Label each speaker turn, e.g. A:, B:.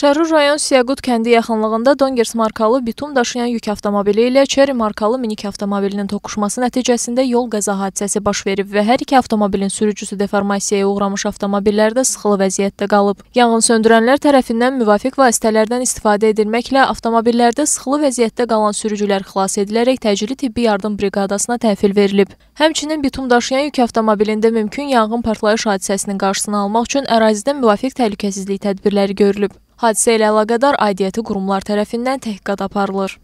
A: Şərur rayon Siyaqut kəndi yaxınlığında Dongers markalı bitum daşıyan yük avtomobili ilə Çeri markalı minik avtomobilinin toqquşması nəticəsində yol qəza hadisəsi baş verib və hər iki avtomobilin sürücüsü deformasiyaya uğramış avtomobillərdə sıxılı vəziyyətdə qalıb. Yanğın söndürənlər tərəfindən müvafiq vasitələrdən istifadə edilməklə avtomobillərdə sıxılı vəziyyətdə qalan sürücülər xilas edilərək təcili tibbi yardım briqadasına təhvil verilib. Həmçinin bitum daşıyan yük avtomobilində mümkün yanğın partlayış hadisəsinin qarşısını almaq üçün ərazidə müvafiq təhlükəsizlik tədbirləri görülüb. Hadisə ilə əlaqədar aidiyyəti qurumlar tərəfindən təhqiqat aparılır.